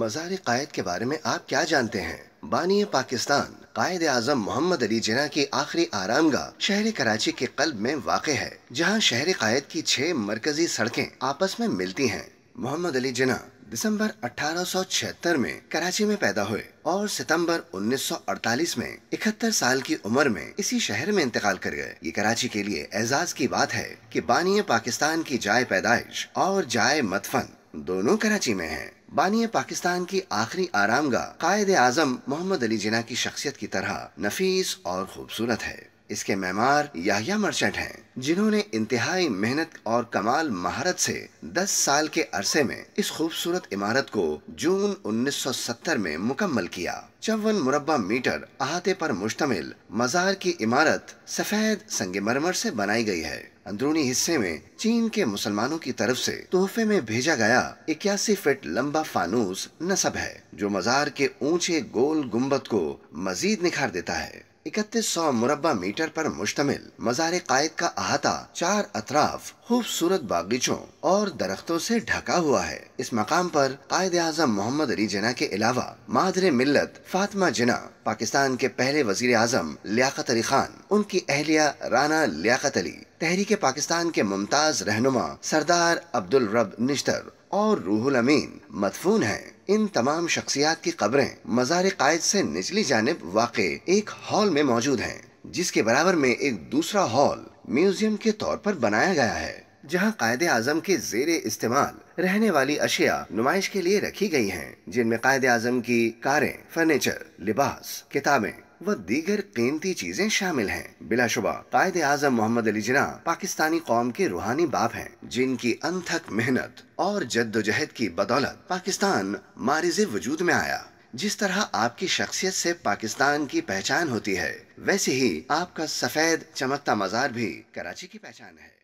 मजार कायद के बारे में आप क्या जानते हैं बानी पाकिस्तान कायद आजम मोहम्मद अली जिना की आखिरी आरामगाह शहर कराची के कल्ब में वाक़ है जहाँ शहर कायद की छह मरकजी सड़कें आपस में मिलती हैं मोहम्मद अली जिना दिसंबर 1876 में कराची में पैदा हुए और सितंबर 1948 में 71 साल की उम्र में इसी शहर में इंतकाल कर गए ये कराची के लिए एजाज की बात है कि बानी पाकिस्तान की जाय पैदाइश और जाय मतफन दोनों कराची में हैं। बानिय पाकिस्तान की आखिरी आरामगा कायद आजम मोहम्मद अली जिना की शख्सियत की तरह नफीस और खूबसूरत है इसके मेमार याहिया मर्चेंट हैं जिन्होंने इंतहाई मेहनत और कमाल महारत से 10 साल के अरसे में इस खूबसूरत इमारत को जून 1970 में मुकम्मल किया चौवन मुरबा मीटर अहाते पर मुश्तमिल मजार की इमारत सफेद संगमरमर से बनाई गई है अंदरूनी हिस्से में चीन के मुसलमानों की तरफ से तोहफे में भेजा गया इक्यासी फीट लंबा फानूस नसब है जो मजार के ऊंचे गोल गुम्बद को मजीद निखार देता है सौ मुरबा मीटर पर मुश्तमिल मजार कायद का अहाता चार अतराफ खूबसूरत बागीचों और दरख्तों से ढका हुआ है इस मकाम पर कायद आजम मोहम्मद अली जना के अलावा मादरे मिल्लत फातिमा जना पाकिस्तान के पहले वजीर आज़म लियात अली खान उनकी अहलिया राना लियाकत अली तहरीक पाकिस्तान के मुमताज रहनुमा सरदार अब्दुल रब निश्तर और रूहुल अमीन मदफून हैं इन तमाम शख्सियात की कब्रें मजार कायद से निचली जानब वाक़ एक हॉल में मौजूद हैं जिसके बराबर में एक दूसरा हॉल म्यूजियम के तौर पर बनाया गया है जहाँ कायद आजम के जेर इस्तेमाल रहने वाली अशिया नुमाइश के लिए रखी गई हैं जिनमें कायद आजम की कारें फर्नीचर लिबास किताबें व दीगर कीमती चीजें शामिल हैं बिलाशुबा कायद आजम मोहम्मद अली जिना पाकिस्तानी कौम के रूहानी बाप हैं जिनकी अनथक मेहनत और जद्दोजहद की बदौलत पाकिस्तान मारिज वजूद में आया जिस तरह आपकी शख्सियत से पाकिस्तान की पहचान होती है वैसे ही आपका सफेद चमकता मजार भी कराची की पहचान है